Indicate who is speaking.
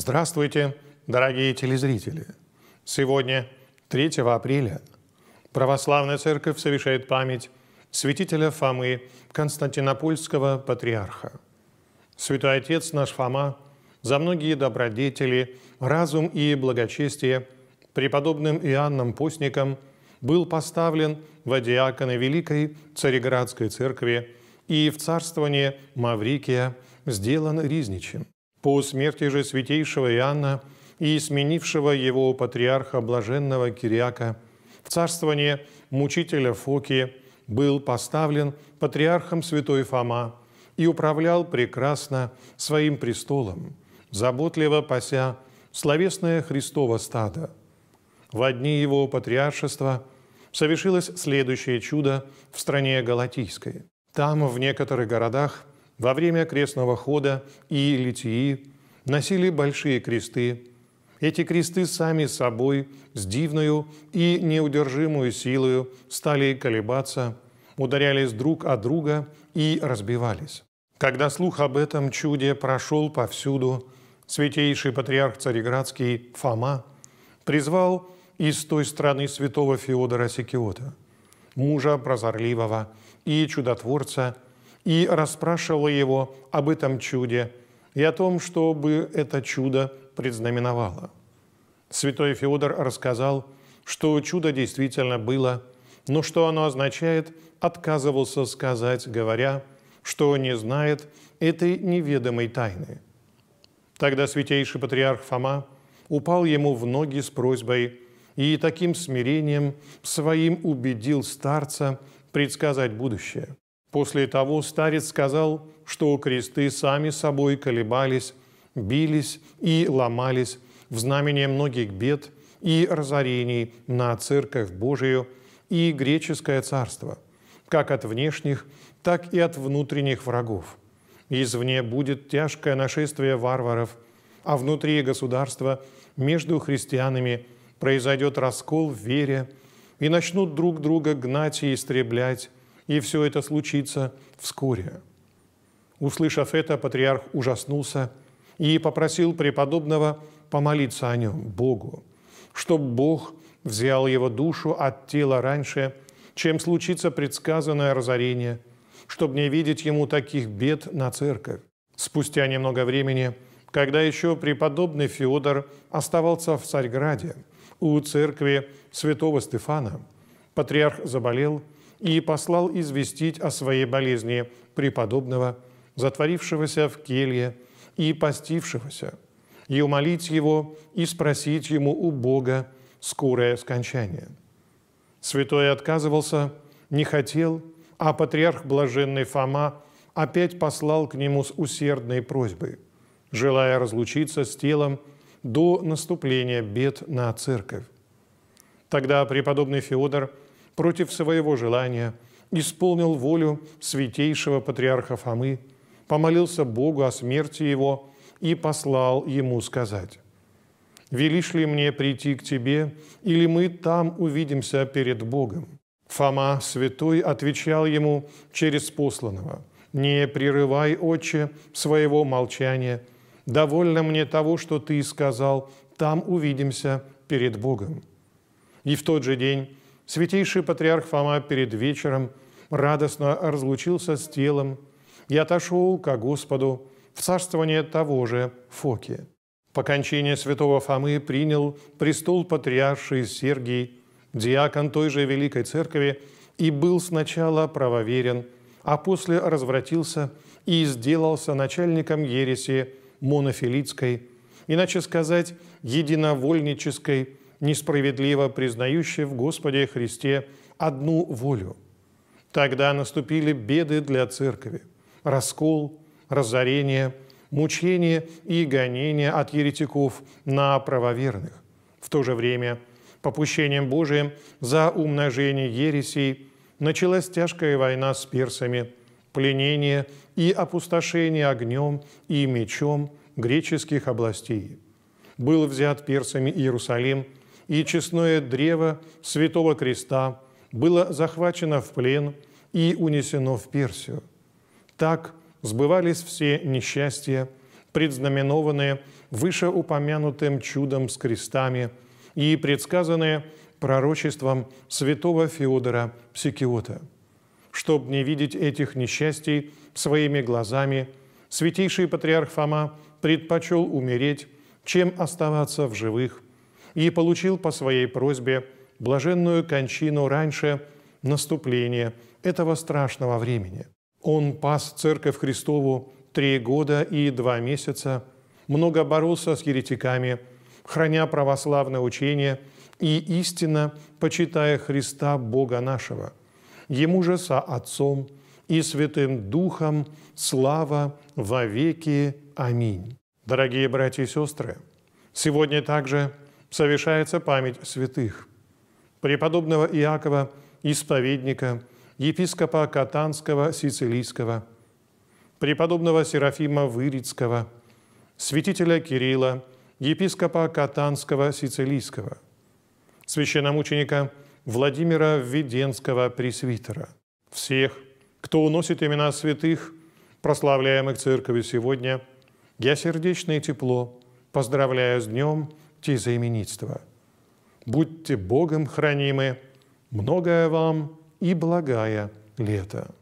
Speaker 1: Здравствуйте, дорогие телезрители! Сегодня, 3 апреля, Православная Церковь совершает память святителя Фомы Константинопольского патриарха. Святой Отец наш Фома за многие добродетели, разум и благочестие преподобным Иоанном Постником был поставлен в одиаконы Великой Цареградской Церкви и в царствование Маврикия сделан ризничем. По смерти же святейшего Иоанна и сменившего его патриарха блаженного Кириака в царствование мучителя Фокия был поставлен патриархом святой Фома и управлял прекрасно своим престолом, заботливо пася словесное Христово стадо. В одни его патриаршества совершилось следующее чудо в стране Галатийской. Там, в некоторых городах – во время крестного хода и литии носили большие кресты. Эти кресты сами собой с дивною и неудержимую силою стали колебаться, ударялись друг от друга и разбивались. Когда слух об этом чуде прошел повсюду, святейший патриарх Цареградский Фома призвал из той страны святого Феодора Сикиота, мужа прозорливого и чудотворца – и расспрашивала его об этом чуде и о том, что бы это чудо предзнаменовало. Святой Феодор рассказал, что чудо действительно было, но что оно означает, отказывался сказать, говоря, что не знает этой неведомой тайны. Тогда святейший патриарх Фома упал ему в ноги с просьбой и таким смирением своим убедил старца предсказать будущее. После того старец сказал, что кресты сами собой колебались, бились и ломались в знамение многих бед и разорений на Церковь Божию и греческое царство, как от внешних, так и от внутренних врагов. Извне будет тяжкое нашествие варваров, а внутри государства между христианами произойдет раскол в вере, и начнут друг друга гнать и истреблять, и все это случится вскоре. Услышав это, патриарх ужаснулся и попросил преподобного помолиться о нем, Богу, чтобы Бог взял его душу от тела раньше, чем случится предсказанное разорение, чтобы не видеть ему таких бед на церковь. Спустя немного времени, когда еще преподобный Феодор оставался в Царьграде, у церкви святого Стефана, патриарх заболел – и послал известить о своей болезни преподобного, затворившегося в келье и постившегося, и умолить его и спросить ему у Бога скорое скончание. Святой отказывался, не хотел, а патриарх блаженный Фома опять послал к нему с усердной просьбой, желая разлучиться с телом до наступления бед на церковь. Тогда преподобный Феодор – против своего желания, исполнил волю святейшего патриарха Фомы, помолился Богу о смерти его и послал ему сказать, «Велишь ли мне прийти к тебе, или мы там увидимся перед Богом?» Фома святой отвечал ему через посланного, «Не прерывай, отче, своего молчания, довольно мне того, что ты сказал, там увидимся перед Богом». И в тот же день Святейший патриарх Фома перед вечером радостно разлучился с телом и отошел ко Господу в царствование того же Фоки. По кончине святого Фомы принял престол патриарший Сергий, диакон той же Великой Церкви, и был сначала правоверен, а после развратился и сделался начальником ереси монофилитской, иначе сказать, единовольнической несправедливо признающие в Господе Христе одну волю. Тогда наступили беды для церкви, раскол, разорение, мучение и гонение от еретиков на правоверных. В то же время, попущением Божиим за умножение ересей началась тяжкая война с персами, пленение и опустошение огнем и мечом греческих областей. Был взят персами Иерусалим – и честное древо Святого Креста было захвачено в плен и унесено в Персию. Так сбывались все несчастья, предзнаменованные вышеупомянутым чудом с крестами и предсказанные пророчеством святого Феодора Псикиота. Чтобы не видеть этих несчастий своими глазами, святейший патриарх Фома предпочел умереть, чем оставаться в живых – и получил по своей просьбе блаженную кончину раньше наступления этого страшного времени. Он пас Церковь Христову три года и два месяца, много боролся с еретиками, храня православное учение и истинно почитая Христа Бога нашего. Ему же со Отцом и Святым Духом слава во веки. Аминь. Дорогие братья и сестры, сегодня также – совершается память святых преподобного Иакова, исповедника, епископа Катанского, Сицилийского, преподобного Серафима Вырицкого, святителя Кирилла, епископа Катанского, Сицилийского, священномученика Владимира Введенского, пресвитера. Всех, кто уносит имена святых, прославляемых Церковью сегодня, я сердечное тепло поздравляю с днем – те за Будьте Богом хранимы, многое вам и благая лето.